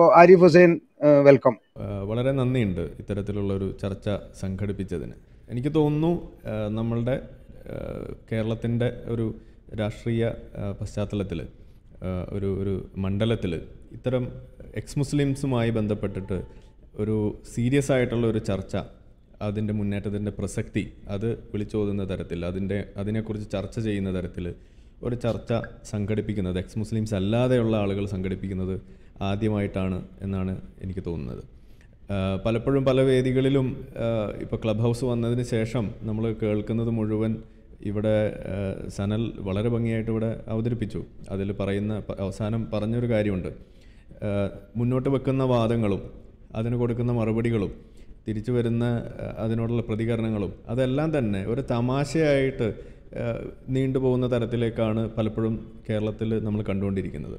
അപ്പോൾ ആരിഫ് ഹുസൈൻ വെൽക്കം വളരെ നന്ദിയുണ്ട് ഇത്തരത്തിലുള്ള ഒരു ചർച്ച സംഘടിപ്പിച്ചതിന് എനിക്ക് തോന്നുന്നു നമ്മളുടെ കേരളത്തിൻ്റെ ഒരു രാഷ്ട്രീയ പശ്ചാത്തലത്തിൽ ഒരു ഒരു മണ്ഡലത്തിൽ ഇത്തരം എക്സ് മുസ്ലിംസുമായി ബന്ധപ്പെട്ടിട്ട് ഒരു സീരിയസ് ആയിട്ടുള്ള ഒരു ചർച്ച അതിൻ്റെ മുന്നേറ്റത്തിൻ്റെ പ്രസക്തി അത് വിളിച്ചോതുന്ന തരത്തിൽ അതിൻ്റെ അതിനെക്കുറിച്ച് ചർച്ച ചെയ്യുന്ന തരത്തിൽ ഒരു ചർച്ച സംഘടിപ്പിക്കുന്നത് എക്സ് മുസ്ലിംസ് അല്ലാതെയുള്ള ആളുകൾ സംഘടിപ്പിക്കുന്നത് ആദ്യമായിട്ടാണ് എന്നാണ് എനിക്ക് തോന്നുന്നത് പലപ്പോഴും പല വേദികളിലും ഇപ്പോൾ ക്ലബ് ഹൗസ് വന്നതിന് ശേഷം നമ്മൾ കേൾക്കുന്നത് മുഴുവൻ ഇവിടെ സനൽ വളരെ ഭംഗിയായിട്ട് ഇവിടെ അവതരിപ്പിച്ചു അതിൽ പറയുന്ന അവസാനം പറഞ്ഞൊരു കാര്യമുണ്ട് മുന്നോട്ട് വെക്കുന്ന വാദങ്ങളും അതിന് കൊടുക്കുന്ന മറുപടികളും തിരിച്ചു വരുന്ന അതിനോടുള്ള പ്രതികരണങ്ങളും അതെല്ലാം തന്നെ ഒരു തമാശയായിട്ട് നീണ്ടുപോകുന്ന തരത്തിലേക്കാണ് പലപ്പോഴും കേരളത്തിൽ നമ്മൾ കണ്ടുകൊണ്ടിരിക്കുന്നത്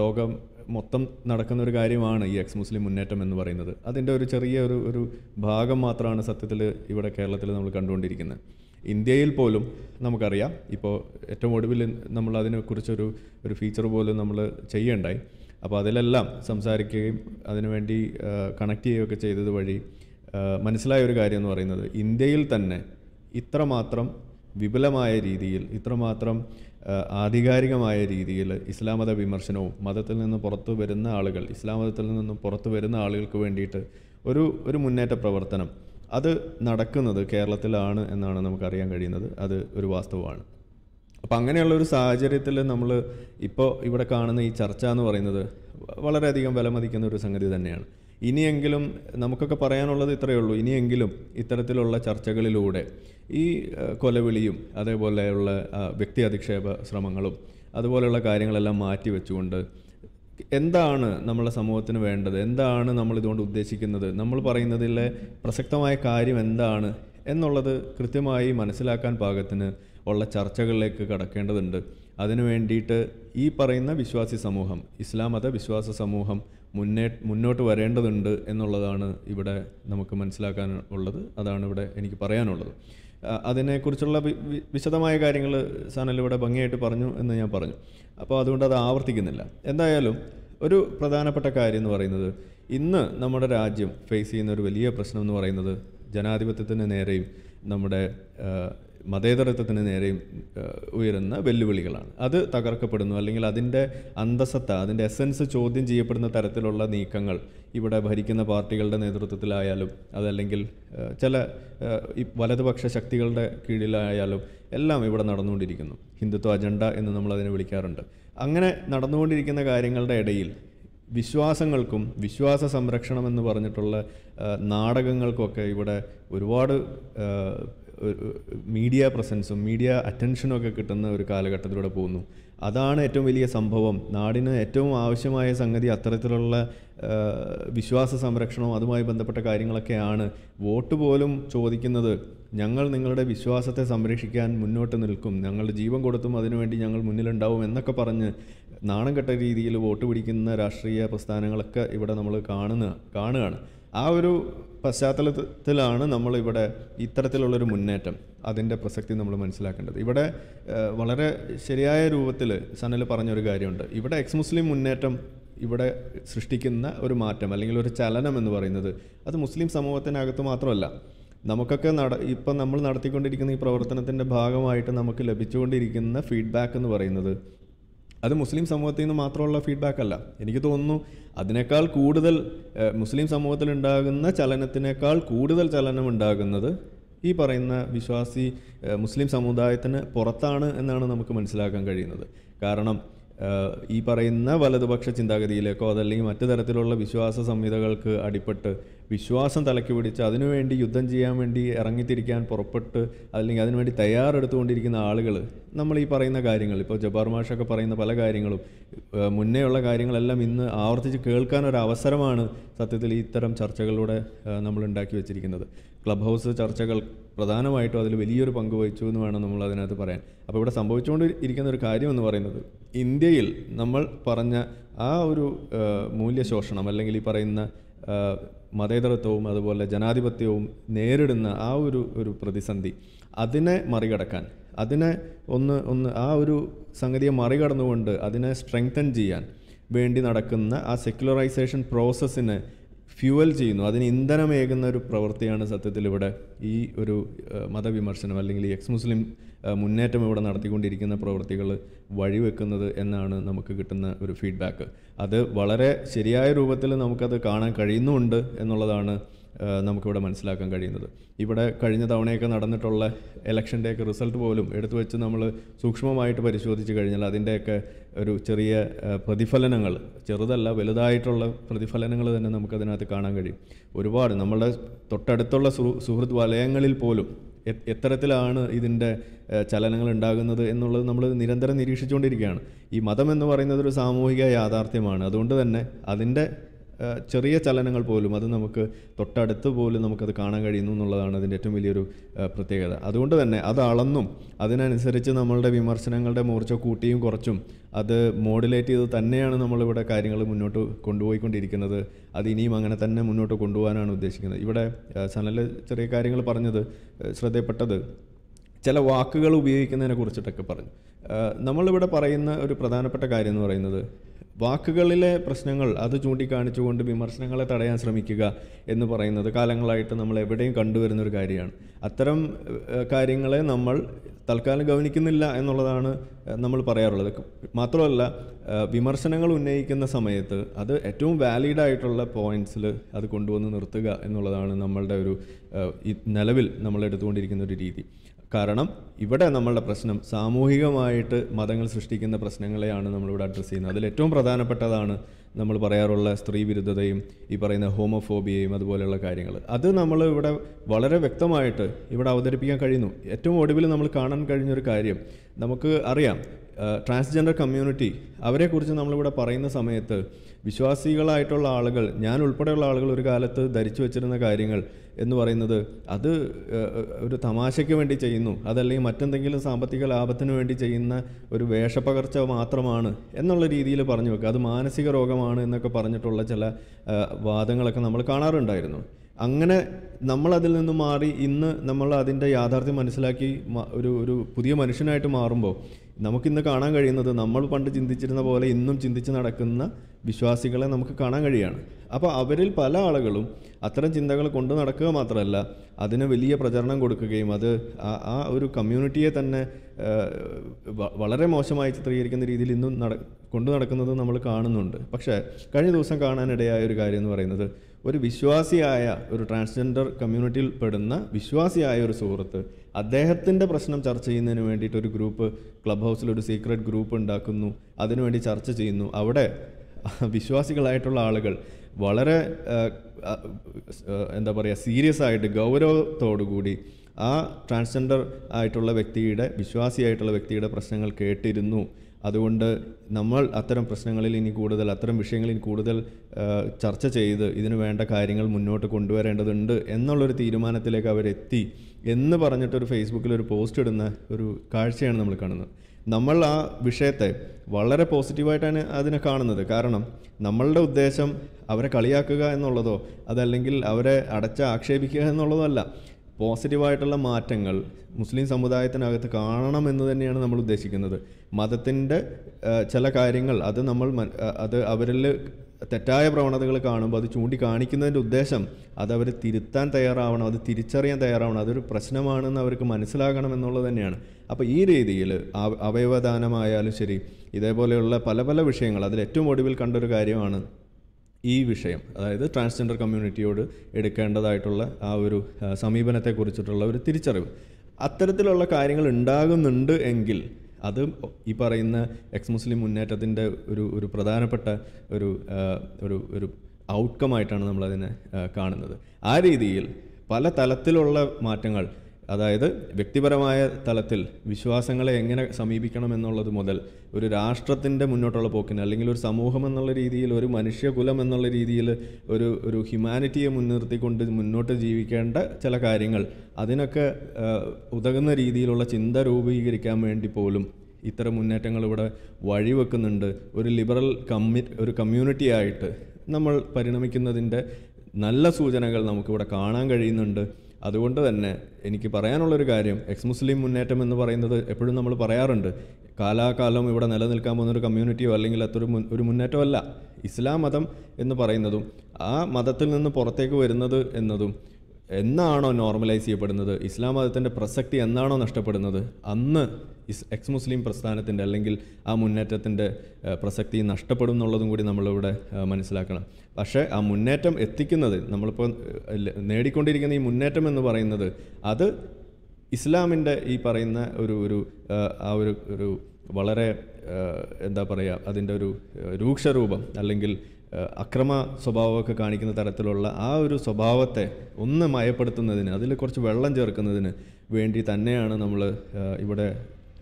ലോകം മൊത്തം നടക്കുന്ന ഒരു കാര്യമാണ് ഈ എക്സ് മുസ്ലിം മുന്നേറ്റം എന്ന് പറയുന്നത് അതിൻ്റെ ഒരു ചെറിയ ഒരു ഒരു ഭാഗം മാത്രമാണ് സത്യത്തിൽ ഇവിടെ കേരളത്തിൽ നമ്മൾ കണ്ടുകൊണ്ടിരിക്കുന്നത് ഇന്ത്യയിൽ പോലും നമുക്കറിയാം ഇപ്പോൾ ഏറ്റവും ഒടുവിൽ നമ്മൾ അതിനെക്കുറിച്ചൊരു ഒരു ഫീച്ചർ പോലും നമ്മൾ ചെയ്യേണ്ടായി അപ്പോൾ അതിലെല്ലാം സംസാരിക്കുകയും അതിനുവേണ്ടി കണക്ട് ചെയ്യുകയൊക്കെ ചെയ്തത് വഴി മനസ്സിലായ ഒരു കാര്യം എന്ന് പറയുന്നത് ഇന്ത്യയിൽ തന്നെ ഇത്രമാത്രം വിപുലമായ രീതിയിൽ ഇത്രമാത്രം ആധികാരികമായ രീതിയിൽ ഇസ്ലാം മത വിമർശനവും മതത്തിൽ നിന്ന് പുറത്തു വരുന്ന ആളുകൾ ഇസ്ലാം മതത്തിൽ പുറത്തു വരുന്ന ആളുകൾക്ക് വേണ്ടിയിട്ട് ഒരു ഒരു മുന്നേറ്റ പ്രവർത്തനം അത് നടക്കുന്നത് കേരളത്തിലാണ് എന്നാണ് നമുക്കറിയാൻ കഴിയുന്നത് അത് ഒരു വാസ്തവമാണ് അപ്പോൾ അങ്ങനെയുള്ള ഒരു സാഹചര്യത്തിൽ നമ്മൾ ഇപ്പോൾ ഇവിടെ കാണുന്ന ഈ ചർച്ച എന്ന് പറയുന്നത് വളരെയധികം വിലമതിക്കുന്ന ഒരു സംഗതി തന്നെയാണ് ഇനിയെങ്കിലും നമുക്കൊക്കെ പറയാനുള്ളത് ഇത്രയേ ഉള്ളൂ ഇനിയെങ്കിലും ഇത്തരത്തിലുള്ള ചർച്ചകളിലൂടെ ഈ കൊലവിളിയും അതേപോലെയുള്ള വ്യക്തി അധിക്ഷേപ ശ്രമങ്ങളും അതുപോലെയുള്ള കാര്യങ്ങളെല്ലാം മാറ്റി വെച്ചുകൊണ്ട് എന്താണ് നമ്മളെ സമൂഹത്തിന് വേണ്ടത് എന്താണ് നമ്മൾ ഇതുകൊണ്ട് ഉദ്ദേശിക്കുന്നത് നമ്മൾ പറയുന്നതിലെ പ്രസക്തമായ കാര്യം എന്താണ് എന്നുള്ളത് കൃത്യമായി മനസ്സിലാക്കാൻ പാകത്തിന് ഉള്ള ചർച്ചകളിലേക്ക് കടക്കേണ്ടതുണ്ട് അതിനു വേണ്ടിയിട്ട് ഈ പറയുന്ന വിശ്വാസി സമൂഹം ഇസ്ലാം മത വിശ്വാസ സമൂഹം മുന്നേ മുന്നോട്ട് വരേണ്ടതുണ്ട് എന്നുള്ളതാണ് ഇവിടെ നമുക്ക് മനസ്സിലാക്കാൻ ഉള്ളത് അതാണ് ഇവിടെ എനിക്ക് പറയാനുള്ളത് അതിനെക്കുറിച്ചുള്ള വിശദമായ കാര്യങ്ങൾ സാനൽ ഇവിടെ ഭംഗിയായിട്ട് പറഞ്ഞു എന്ന് ഞാൻ പറഞ്ഞു അപ്പോൾ അതുകൊണ്ട് അത് ആവർത്തിക്കുന്നില്ല എന്തായാലും ഒരു പ്രധാനപ്പെട്ട കാര്യം എന്ന് പറയുന്നത് ഇന്ന് നമ്മുടെ രാജ്യം ഫേസ് ചെയ്യുന്ന ഒരു വലിയ പ്രശ്നം എന്ന് പറയുന്നത് ജനാധിപത്യത്തിന് നേരെയും നമ്മുടെ മതേതരത്വത്തിന് നേരെയും ഉയരുന്ന വെല്ലുവിളികളാണ് അത് തകർക്കപ്പെടുന്നു അല്ലെങ്കിൽ അതിൻ്റെ അന്തസത്ത അതിൻ്റെ എസൻസ് ചോദ്യം ചെയ്യപ്പെടുന്ന തരത്തിലുള്ള നീക്കങ്ങൾ ഇവിടെ ഭരിക്കുന്ന പാർട്ടികളുടെ നേതൃത്വത്തിലായാലും അതല്ലെങ്കിൽ ചില വലതുപക്ഷ ശക്തികളുടെ കീഴിലായാലും എല്ലാം ഇവിടെ നടന്നുകൊണ്ടിരിക്കുന്നു ഹിന്ദുത്വ അജണ്ട എന്ന് നമ്മൾ അതിനെ വിളിക്കാറുണ്ട് അങ്ങനെ നടന്നുകൊണ്ടിരിക്കുന്ന കാര്യങ്ങളുടെ ഇടയിൽ വിശ്വാസങ്ങൾക്കും വിശ്വാസ സംരക്ഷണം എന്ന് പറഞ്ഞിട്ടുള്ള നാടകങ്ങൾക്കൊക്കെ ഇവിടെ ഒരുപാട് മീഡിയ പ്രസൻസും മീഡിയ അറ്റൻഷനും ഒക്കെ കിട്ടുന്ന ഒരു കാലഘട്ടത്തിലൂടെ പോകുന്നു അതാണ് ഏറ്റവും വലിയ സംഭവം നാടിന് ഏറ്റവും ആവശ്യമായ സംഗതി അത്തരത്തിലുള്ള വിശ്വാസ സംരക്ഷണവും അതുമായി ബന്ധപ്പെട്ട കാര്യങ്ങളൊക്കെയാണ് വോട്ട് പോലും ചോദിക്കുന്നത് ഞങ്ങൾ നിങ്ങളുടെ വിശ്വാസത്തെ സംരക്ഷിക്കാൻ മുന്നോട്ട് നിൽക്കും ഞങ്ങളുടെ ജീവൻ കൊടുത്തും അതിനുവേണ്ടി ഞങ്ങൾ മുന്നിലുണ്ടാവും എന്നൊക്കെ പറഞ്ഞ് നാണം കെട്ട രീതിയിൽ വോട്ട് പിടിക്കുന്ന രാഷ്ട്രീയ പ്രസ്ഥാനങ്ങളൊക്കെ ഇവിടെ നമ്മൾ കാണുന്ന കാണുകയാണ് ആ ഒരു പശ്ചാത്തലത്തിലാണ് നമ്മളിവിടെ ഇത്തരത്തിലുള്ളൊരു മുന്നേറ്റം അതിൻ്റെ പ്രസക്തി നമ്മൾ മനസ്സിലാക്കേണ്ടത് ഇവിടെ വളരെ ശരിയായ രൂപത്തിൽ സനൽ പറഞ്ഞൊരു കാര്യമുണ്ട് ഇവിടെ എക്സ് മുസ്ലിം മുന്നേറ്റം ഇവിടെ സൃഷ്ടിക്കുന്ന ഒരു മാറ്റം അല്ലെങ്കിൽ ഒരു ചലനം എന്ന് പറയുന്നത് അത് മുസ്ലിം സമൂഹത്തിനകത്ത് മാത്രമല്ല നമുക്കൊക്കെ നട ഇപ്പം നമ്മൾ നടത്തിക്കൊണ്ടിരിക്കുന്ന ഈ പ്രവർത്തനത്തിൻ്റെ ഭാഗമായിട്ട് നമുക്ക് ലഭിച്ചുകൊണ്ടിരിക്കുന്ന ഫീഡ്ബാക്ക് എന്ന് പറയുന്നത് അത് മുസ്ലിം സമൂഹത്തിൽ നിന്ന് മാത്രമുള്ള ഫീഡ്ബാക്ക് അല്ല എനിക്ക് തോന്നുന്നു അതിനേക്കാൾ കൂടുതൽ മുസ്ലിം സമൂഹത്തിൽ ഉണ്ടാകുന്ന ചലനത്തിനേക്കാൾ കൂടുതൽ ചലനം ഉണ്ടാകുന്നത് ഈ പറയുന്ന വിശ്വാസി മുസ്ലിം സമുദായത്തിന് പുറത്താണ് എന്നാണ് നമുക്ക് മനസ്സിലാക്കാൻ കഴിയുന്നത് കാരണം ഈ പറയുന്ന വലതുപക്ഷ ചിന്താഗതിയിലേക്കോ അതല്ലെങ്കിൽ മറ്റു തരത്തിലുള്ള വിശ്വാസ സംഹിതകൾക്ക് അടിപ്പെട്ട് വിശ്വാസം തലയ്ക്ക് പിടിച്ച് അതിനുവേണ്ടി യുദ്ധം ചെയ്യാൻ വേണ്ടി ഇറങ്ങിത്തിരിക്കാൻ പുറപ്പെട്ട് അല്ലെങ്കിൽ അതിനുവേണ്ടി തയ്യാറെടുത്തുകൊണ്ടിരിക്കുന്ന ആളുകൾ നമ്മൾ ഈ പറയുന്ന കാര്യങ്ങൾ ഇപ്പോൾ ജബാർ മാഷൊക്കെ പറയുന്ന പല കാര്യങ്ങളും മുന്നേയുള്ള കാര്യങ്ങളെല്ലാം ഇന്ന് ആവർത്തിച്ച് കേൾക്കാൻ ഒരു അവസരമാണ് സത്യത്തിൽ ഇത്തരം ചർച്ചകളിലൂടെ നമ്മൾ ഉണ്ടാക്കി വെച്ചിരിക്കുന്നത് ക്ലബ് ഹൗസ് ചർച്ചകൾ പ്രധാനമായിട്ടും അതിൽ വലിയൊരു പങ്ക് വഹിച്ചു എന്ന് വേണം നമ്മൾ അതിനകത്ത് പറയാൻ അപ്പോൾ ഇവിടെ സംഭവിച്ചുകൊണ്ട് ഇരിക്കുന്ന ഒരു കാര്യം എന്ന് പറയുന്നത് ഇന്ത്യയിൽ നമ്മൾ പറഞ്ഞ ആ ഒരു മൂല്യശോഷണം അല്ലെങ്കിൽ ഈ പറയുന്ന മതേതരത്വവും അതുപോലെ ജനാധിപത്യവും നേരിടുന്ന ആ ഒരു ഒരു പ്രതിസന്ധി അതിനെ മറികടക്കാൻ അതിനെ ഒന്ന് ഒന്ന് ആ ഒരു സംഗതിയെ മറികടന്നുകൊണ്ട് അതിനെ സ്ട്രെങ്തൻ ചെയ്യാൻ വേണ്ടി നടക്കുന്ന ആ സെക്യുലറൈസേഷൻ പ്രോസസ്സിനെ ഫ്യൂവൽ ചെയ്യുന്നു അതിന് ഇന്ധനമേകുന്ന ഒരു പ്രവൃത്തിയാണ് സത്യത്തിൽ ഇവിടെ ഈ ഒരു മതവിമർശനം അല്ലെങ്കിൽ ഈ എക്സ് മുസ്ലിം മുന്നേറ്റം ഇവിടെ നടത്തിക്കൊണ്ടിരിക്കുന്ന പ്രവൃത്തികൾ വഴിവെക്കുന്നത് എന്നാണ് നമുക്ക് കിട്ടുന്ന ഒരു ഫീഡ്ബാക്ക് അത് വളരെ ശരിയായ രൂപത്തിൽ നമുക്കത് കാണാൻ കഴിയുന്നുമുണ്ട് എന്നുള്ളതാണ് നമുക്കിവിടെ മനസ്സിലാക്കാൻ കഴിയുന്നത് ഇവിടെ കഴിഞ്ഞ തവണയൊക്കെ നടന്നിട്ടുള്ള ഇലക്ഷൻ്റെയൊക്കെ റിസൾട്ട് പോലും എടുത്തു വെച്ച് നമ്മൾ സൂക്ഷ്മമായിട്ട് പരിശോധിച്ച് കഴിഞ്ഞാൽ അതിൻ്റെയൊക്കെ ഒരു ചെറിയ പ്രതിഫലനങ്ങൾ ചെറുതല്ല വലുതായിട്ടുള്ള പ്രതിഫലനങ്ങൾ തന്നെ നമുക്കതിനകത്ത് കാണാൻ കഴിയും ഒരുപാട് നമ്മുടെ തൊട്ടടുത്തുള്ള സുഹൃത്ത് വലയങ്ങളിൽ പോലും എത്തരത്തിലാണ് ഇതിൻ്റെ ചലനങ്ങൾ ഉണ്ടാകുന്നത് എന്നുള്ളത് നമ്മൾ നിരന്തരം നിരീക്ഷിച്ചുകൊണ്ടിരിക്കുകയാണ് ഈ മതം എന്ന് പറയുന്നത് ഒരു സാമൂഹിക യാഥാർത്ഥ്യമാണ് അതുകൊണ്ട് തന്നെ അതിൻ്റെ ചെറിയ ചലനങ്ങൾ പോലും അത് നമുക്ക് തൊട്ടടുത്ത് പോലും നമുക്കത് കാണാൻ കഴിയുന്നു എന്നുള്ളതാണ് അതിൻ്റെ ഏറ്റവും വലിയൊരു പ്രത്യേകത അതുകൊണ്ട് തന്നെ അത് അളന്നും അതിനനുസരിച്ച് നമ്മളുടെ വിമർശനങ്ങളുടെ മൂർച്ച കൂട്ടിയും കുറച്ചും അത് മോഡുലേറ്റ് ചെയ്ത് തന്നെയാണ് നമ്മളിവിടെ കാര്യങ്ങൾ മുന്നോട്ട് കൊണ്ടുപോയിക്കൊണ്ടിരിക്കുന്നത് അത് ഇനിയും അങ്ങനെ തന്നെ മുന്നോട്ട് കൊണ്ടുപോകാനാണ് ഉദ്ദേശിക്കുന്നത് ഇവിടെ സനൽ ചെറിയ കാര്യങ്ങൾ പറഞ്ഞത് ശ്രദ്ധയപ്പെട്ടത് ചില വാക്കുകൾ ഉപയോഗിക്കുന്നതിനെ കുറിച്ചിട്ടൊക്കെ പറഞ്ഞു നമ്മളിവിടെ പറയുന്ന ഒരു പ്രധാനപ്പെട്ട കാര്യം എന്ന് പറയുന്നത് വാക്കുകളിലെ പ്രശ്നങ്ങൾ അത് ചൂണ്ടിക്കാണിച്ചുകൊണ്ട് വിമർശനങ്ങളെ തടയാൻ ശ്രമിക്കുക എന്ന് പറയുന്നത് കാലങ്ങളായിട്ട് നമ്മൾ എവിടെയും കണ്ടുവരുന്ന ഒരു കാര്യമാണ് അത്തരം കാര്യങ്ങളെ നമ്മൾ തൽക്കാലം ഗവനിക്കുന്നില്ല എന്നുള്ളതാണ് നമ്മൾ പറയാറുള്ളത് മാത്രമല്ല വിമർശനങ്ങൾ ഉന്നയിക്കുന്ന സമയത്ത് അത് ഏറ്റവും വാലിഡ് ആയിട്ടുള്ള പോയിന്റ്സിൽ അത് കൊണ്ടുവന്ന് നിർത്തുക എന്നുള്ളതാണ് നമ്മളുടെ ഒരു നിലവിൽ നമ്മൾ എടുത്തുകൊണ്ടിരിക്കുന്ന ഒരു രീതി കാരണം ഇവിടെ നമ്മളുടെ പ്രശ്നം സാമൂഹികമായിട്ട് മതങ്ങൾ സൃഷ്ടിക്കുന്ന പ്രശ്നങ്ങളെയാണ് നമ്മളിവിടെ അഡ്രസ്സ് ചെയ്യുന്നത് അതിൽ ഏറ്റവും പ്രധാനപ്പെട്ടതാണ് നമ്മൾ പറയാറുള്ള സ്ത്രീ വിരുദ്ധതയും ഈ പറയുന്ന ഹോമോഫോബിയയും അതുപോലെയുള്ള കാര്യങ്ങൾ അത് നമ്മൾ ഇവിടെ വളരെ വ്യക്തമായിട്ട് ഇവിടെ അവതരിപ്പിക്കാൻ കഴിയുന്നു ഏറ്റവും ഒടുവിൽ നമ്മൾ കാണാൻ കഴിഞ്ഞൊരു കാര്യം നമുക്ക് അറിയാം ട്രാൻസ്ജെൻഡർ കമ്മ്യൂണിറ്റി അവരെക്കുറിച്ച് നമ്മളിവിടെ പറയുന്ന സമയത്ത് വിശ്വാസികളായിട്ടുള്ള ആളുകൾ ഞാൻ ഉൾപ്പെടെയുള്ള ആളുകൾ ഒരു കാലത്ത് ധരിച്ചു വെച്ചിരുന്ന കാര്യങ്ങൾ എന്ന് പറയുന്നത് അത് ഒരു തമാശയ്ക്ക് വേണ്ടി ചെയ്യുന്നു അതല്ലെങ്കിൽ മറ്റെന്തെങ്കിലും സാമ്പത്തിക ലാഭത്തിന് വേണ്ടി ചെയ്യുന്ന ഒരു വേഷപ്പകർച്ച മാത്രമാണ് എന്നുള്ള രീതിയിൽ പറഞ്ഞു വെക്കുക അത് മാനസിക രോഗമാണ് എന്നൊക്കെ പറഞ്ഞിട്ടുള്ള ചില വാദങ്ങളൊക്കെ നമ്മൾ കാണാറുണ്ടായിരുന്നു അങ്ങനെ നമ്മൾ അതിൽ നിന്ന് മാറി ഇന്ന് നമ്മൾ അതിൻ്റെ യാഥാർത്ഥ്യം മനസ്സിലാക്കി ഒരു ഒരു പുതിയ മനുഷ്യനായിട്ട് മാറുമ്പോൾ നമുക്കിന്ന് കാണാൻ കഴിയുന്നത് നമ്മൾ പണ്ട് ചിന്തിച്ചിരുന്ന പോലെ ഇന്നും ചിന്തിച്ച് നടക്കുന്ന വിശ്വാസികളെ നമുക്ക് കാണാൻ കഴിയുകയാണ് അപ്പോൾ അവരിൽ പല ആളുകളും അത്തരം ചിന്തകൾ കൊണ്ടു നടക്കുക മാത്രമല്ല അതിന് വലിയ പ്രചരണം കൊടുക്കുകയും അത് ആ ഒരു കമ്മ്യൂണിറ്റിയെ തന്നെ വളരെ മോശമായി ചിത്രീകരിക്കുന്ന രീതിയിൽ ഇന്നും നട കൊണ്ടു നടക്കുന്നത് നമ്മൾ കാണുന്നുണ്ട് പക്ഷേ കഴിഞ്ഞ ദിവസം കാണാനിടയായ ഒരു കാര്യം എന്ന് പറയുന്നത് ഒരു വിശ്വാസിയായ ഒരു ട്രാൻസ്ജെൻഡർ കമ്മ്യൂണിറ്റിയിൽ പെടുന്ന വിശ്വാസിയായ ഒരു സുഹൃത്ത് അദ്ദേഹത്തിൻ്റെ പ്രശ്നം ചർച്ച ചെയ്യുന്നതിന് വേണ്ടിയിട്ട് ഒരു ഗ്രൂപ്പ് ക്ലബ് ഹൗസിൽ ഒരു സീക്രട്ട് ഗ്രൂപ്പ് ഉണ്ടാക്കുന്നു അതിനുവേണ്ടി ചർച്ച ചെയ്യുന്നു അവിടെ വിശ്വാസികളായിട്ടുള്ള ആളുകൾ വളരെ എന്താ പറയുക സീരിയസ് ആയിട്ട് ഗൗരവത്തോടുകൂടി ആ ട്രാൻസ്ജെൻഡർ ആയിട്ടുള്ള വ്യക്തിയുടെ വിശ്വാസിയായിട്ടുള്ള വ്യക്തിയുടെ പ്രശ്നങ്ങൾ കേട്ടിരുന്നു അതുകൊണ്ട് നമ്മൾ അത്തരം പ്രശ്നങ്ങളിൽ ഇനി കൂടുതൽ അത്തരം വിഷയങ്ങളിൽ കൂടുതൽ ചർച്ച ചെയ്ത് ഇതിന് വേണ്ട കാര്യങ്ങൾ മുന്നോട്ട് കൊണ്ടുവരേണ്ടതുണ്ട് എന്നുള്ളൊരു തീരുമാനത്തിലേക്ക് അവരെത്തി എന്ന് പറഞ്ഞിട്ടൊരു ഫേസ്ബുക്കിൽ ഒരു പോസ്റ്റ് ഇടുന്ന ഒരു കാഴ്ചയാണ് നമ്മൾ കാണുന്നത് നമ്മൾ ആ വിഷയത്തെ വളരെ പോസിറ്റീവായിട്ടാണ് അതിനെ കാണുന്നത് കാരണം നമ്മളുടെ ഉദ്ദേശം അവരെ കളിയാക്കുക എന്നുള്ളതോ അതല്ലെങ്കിൽ അവരെ അടച്ച് ആക്ഷേപിക്കുക എന്നുള്ളതോ അല്ല പോസിറ്റീവായിട്ടുള്ള മാറ്റങ്ങൾ മുസ്ലിം സമുദായത്തിനകത്ത് കാണണം എന്ന് തന്നെയാണ് നമ്മൾ ഉദ്ദേശിക്കുന്നത് മതത്തിൻ്റെ ചില കാര്യങ്ങൾ അത് നമ്മൾ അത് അവരിൽ തെറ്റായ പ്രവണതകൾ കാണുമ്പോൾ അത് ചൂണ്ടിക്കാണിക്കുന്നതിൻ്റെ ഉദ്ദേശം അത് അവർ തിരുത്താൻ തയ്യാറാവണം അത് തിരിച്ചറിയാൻ തയ്യാറാവണം അതൊരു പ്രശ്നമാണെന്ന് അവർക്ക് മനസ്സിലാകണം എന്നുള്ളത് തന്നെയാണ് അപ്പോൾ ഈ രീതിയിൽ അവയവദാനമായാലും ശരി ഇതേപോലെയുള്ള പല പല വിഷയങ്ങൾ അതിൽ ഏറ്റവും ഒടുവിൽ കണ്ടൊരു കാര്യമാണ് ഈ വിഷയം അതായത് ട്രാൻസ്ജെൻഡർ കമ്മ്യൂണിറ്റിയോട് എടുക്കേണ്ടതായിട്ടുള്ള ആ ഒരു സമീപനത്തെക്കുറിച്ചിട്ടുള്ള ഒരു തിരിച്ചറിവ് അത്തരത്തിലുള്ള കാര്യങ്ങൾ ഉണ്ടാകുന്നുണ്ട് എങ്കിൽ അത് ഈ പറയുന്ന എക്സ് മുസ്ലിം മുന്നേറ്റത്തിൻ്റെ ഒരു ഒരു പ്രധാനപ്പെട്ട ഒരു ഒരു ഒരു ആയിട്ടാണ് നമ്മളതിനെ കാണുന്നത് ആ രീതിയിൽ പല തലത്തിലുള്ള മാറ്റങ്ങൾ അതായത് വ്യക്തിപരമായ തലത്തിൽ വിശ്വാസങ്ങളെ എങ്ങനെ സമീപിക്കണം എന്നുള്ളത് മുതൽ ഒരു രാഷ്ട്രത്തിൻ്റെ മുന്നോട്ടുള്ള പോക്കിന് അല്ലെങ്കിൽ ഒരു സമൂഹം എന്നുള്ള രീതിയിൽ ഒരു മനുഷ്യകുലം എന്നുള്ള രീതിയിൽ ഒരു ഒരു ഹ്യൂമാനിറ്റിയെ മുൻനിർത്തിക്കൊണ്ട് മുന്നോട്ട് ജീവിക്കേണ്ട ചില കാര്യങ്ങൾ അതിനൊക്കെ ഉതകുന്ന രീതിയിലുള്ള ചിന്ത രൂപീകരിക്കാൻ വേണ്ടി പോലും ഇത്തരം മുന്നേറ്റങ്ങൾ ഇവിടെ വഴിവെക്കുന്നുണ്ട് ഒരു ലിബറൽ കമ്മി ഒരു കമ്മ്യൂണിറ്റി ആയിട്ട് നമ്മൾ പരിണമിക്കുന്നതിൻ്റെ നല്ല സൂചനകൾ നമുക്കിവിടെ കാണാൻ കഴിയുന്നുണ്ട് അതുകൊണ്ട് തന്നെ എനിക്ക് പറയാനുള്ളൊരു കാര്യം എക്സ് മുസ്ലിം മുന്നേറ്റം എന്ന് പറയുന്നത് എപ്പോഴും നമ്മൾ പറയാറുണ്ട് കാലാകാലം ഇവിടെ നിലനിൽക്കാൻ പോകുന്ന ഒരു കമ്മ്യൂണിറ്റിയോ അല്ലെങ്കിൽ അതൊരു മുൻ ഒരു മുന്നേറ്റമല്ല ഇസ്ലാം മതം എന്ന് പറയുന്നതും ആ മതത്തിൽ നിന്ന് പുറത്തേക്ക് വരുന്നത് എന്നതും എന്നാണോ നോർമലൈസ് ചെയ്യപ്പെടുന്നത് ഇസ്ലാം മതത്തിൻ്റെ പ്രസക്തി എന്നാണോ നഷ്ടപ്പെടുന്നത് അന്ന് ഇസ് എക്സ് മുസ്ലിം പ്രസ്ഥാനത്തിൻ്റെ അല്ലെങ്കിൽ ആ മുന്നേറ്റത്തിൻ്റെ പ്രസക്തി നഷ്ടപ്പെടും എന്നുള്ളതും കൂടി നമ്മളിവിടെ മനസ്സിലാക്കണം പക്ഷേ ആ മുന്നേറ്റം എത്തിക്കുന്നത് നമ്മളിപ്പോൾ നേടിക്കൊണ്ടിരിക്കുന്ന ഈ മുന്നേറ്റം എന്ന് പറയുന്നത് അത് ഇസ്ലാമിൻ്റെ ഈ പറയുന്ന ഒരു ഒരു ആ ഒരു ഒരു വളരെ എന്താ പറയുക അതിൻ്റെ ഒരു രൂക്ഷരൂപം അല്ലെങ്കിൽ അക്രമ സ്വഭാവമൊക്കെ കാണിക്കുന്ന തരത്തിലുള്ള ആ ഒരു സ്വഭാവത്തെ ഒന്ന് മയപ്പെടുത്തുന്നതിന് അതിൽ കുറച്ച് വെള്ളം ചേർക്കുന്നതിന് വേണ്ടി തന്നെയാണ് നമ്മൾ ഇവിടെ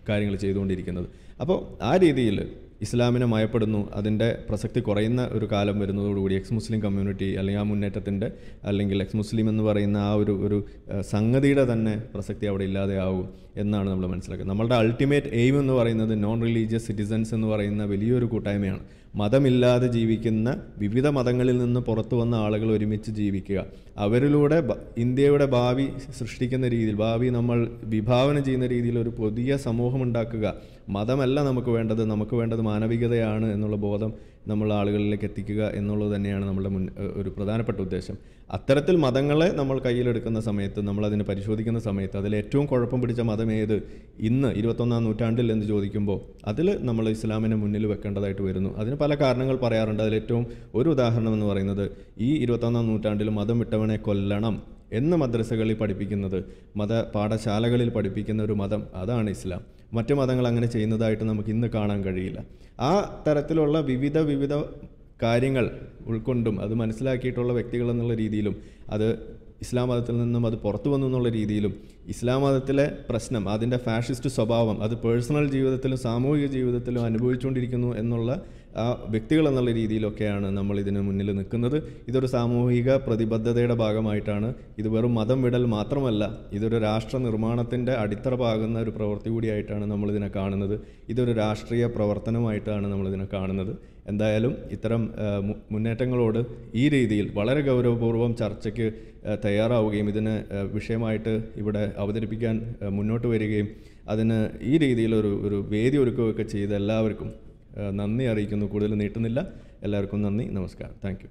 കാര്യങ്ങൾ ചെയ്തുകൊണ്ടിരിക്കുന്നത് അപ്പോൾ ആ രീതിയിൽ ഇസ്ലാമിനെ മയപ്പെടുന്നു അതിൻ്റെ പ്രസക്തി കുറയുന്ന ഒരു കാലം വരുന്നതോടുകൂടി എക്സ് മുസ്ലിം കമ്മ്യൂണിറ്റി അല്ലെങ്കിൽ ആ മുന്നേറ്റത്തിൻ്റെ അല്ലെങ്കിൽ എക്സ് മുസ്ലിം എന്ന് പറയുന്ന ആ ഒരു ഒരു സംഗതിയുടെ തന്നെ പ്രസക്തി അവിടെ ഇല്ലാതെയാവും എന്നാണ് നമ്മൾ മനസ്സിലാക്കുന്നത് നമ്മളുടെ അൾട്ടിമേറ്റ് എയിം എന്ന് പറയുന്നത് നോൺ റിലീജിയസ് സിറ്റിസൻസ് എന്ന് പറയുന്ന വലിയൊരു കൂട്ടായ്മയാണ് മതമില്ലാതെ ജീവിക്കുന്ന വിവിധ മതങ്ങളിൽ നിന്ന് പുറത്തു വന്ന ആളുകൾ ഒരുമിച്ച് ജീവിക്കുക അവരിലൂടെ ഇന്ത്യയുടെ ഭാവി സൃഷ്ടിക്കുന്ന രീതിയിൽ ഭാവി നമ്മൾ വിഭാവന ചെയ്യുന്ന രീതിയിൽ ഒരു പുതിയ സമൂഹം ഉണ്ടാക്കുക മതമല്ല നമുക്ക് വേണ്ടത് നമുക്ക് വേണ്ടത് മാനവികതയാണ് എന്നുള്ള ബോധം നമ്മൾ ആളുകളിലേക്ക് എത്തിക്കുക എന്നുള്ളത് തന്നെയാണ് നമ്മുടെ മുൻ ഒരു പ്രധാനപ്പെട്ട ഉദ്ദേശം അത്തരത്തിൽ മതങ്ങളെ നമ്മൾ കയ്യിലെടുക്കുന്ന സമയത്ത് നമ്മൾ അതിനെ പരിശോധിക്കുന്ന സമയത്ത് അതിൽ ഏറ്റവും കുഴപ്പം പിടിച്ച മതം ഏത് ഇന്ന് ഇരുപത്തൊന്നാം നൂറ്റാണ്ടിൽ എന്ന് ചോദിക്കുമ്പോൾ അതിൽ നമ്മൾ ഇസ്ലാമിനെ മുന്നിൽ വെക്കേണ്ടതായിട്ട് വരുന്നു അതിന് പല കാരണങ്ങൾ പറയാറുണ്ട് അതിലേറ്റവും ഒരു ഉദാഹരണം എന്ന് പറയുന്നത് ഈ ഇരുപത്തൊന്നാം നൂറ്റാണ്ടിൽ മതം വിട്ടവനെ കൊല്ലണം എന്ന് മദ്രസകളിൽ പഠിപ്പിക്കുന്നത് മത പാഠശാലകളിൽ പഠിപ്പിക്കുന്ന ഒരു മതം അതാണ് ഇസ്ലാം മറ്റു മതങ്ങൾ അങ്ങനെ ചെയ്യുന്നതായിട്ട് നമുക്ക് ഇന്ന് കാണാൻ കഴിയില്ല ആ തരത്തിലുള്ള വിവിധ വിവിധ കാര്യങ്ങൾ ഉൾക്കൊണ്ടും അത് മനസ്സിലാക്കിയിട്ടുള്ള വ്യക്തികൾ എന്നുള്ള രീതിയിലും അത് ഇസ്ലാം മതത്തിൽ നിന്നും അത് പുറത്തു വന്നു എന്നുള്ള രീതിയിലും ഇസ്ലാം മതത്തിലെ പ്രശ്നം അതിൻ്റെ ഫാഷിസ്റ്റ് സ്വഭാവം അത് പേഴ്സണൽ ജീവിതത്തിലും സാമൂഹിക ജീവിതത്തിലും അനുഭവിച്ചുകൊണ്ടിരിക്കുന്നു എന്നുള്ള ആ വ്യക്തികൾ എന്നുള്ള രീതിയിലൊക്കെയാണ് നമ്മൾ ഇതിന് മുന്നിൽ നിൽക്കുന്നത് ഇതൊരു സാമൂഹിക പ്രതിബദ്ധതയുടെ ഭാഗമായിട്ടാണ് ഇത് വെറും മതം വിടൽ മാത്രമല്ല ഇതൊരു രാഷ്ട്ര നിർമ്മാണത്തിൻ്റെ അടിത്തറ പാകുന്ന ഒരു പ്രവൃത്തി കൂടിയായിട്ടാണ് നമ്മളിതിനെ കാണുന്നത് ഇതൊരു രാഷ്ട്രീയ പ്രവർത്തനമായിട്ടാണ് നമ്മളിതിനെ കാണുന്നത് എന്തായാലും ഇത്തരം മുന്നേറ്റങ്ങളോട് ഈ രീതിയിൽ വളരെ ഗൗരവപൂർവ്വം ചർച്ചയ്ക്ക് തയ്യാറാവുകയും ഇതിന് വിഷയമായിട്ട് ഇവിടെ അവതരിപ്പിക്കാൻ മുന്നോട്ട് വരികയും അതിന് ഈ രീതിയിലൊരു ഒരു വേദി ഒരുക്കുകയൊക്കെ ചെയ്ത എല്ലാവർക്കും നന്ദി അറിയിക്കുന്നു കൂടുതൽ നീട്ടുന്നില്ല എല്ലാവർക്കും നന്ദി നമസ്കാരം താങ്ക്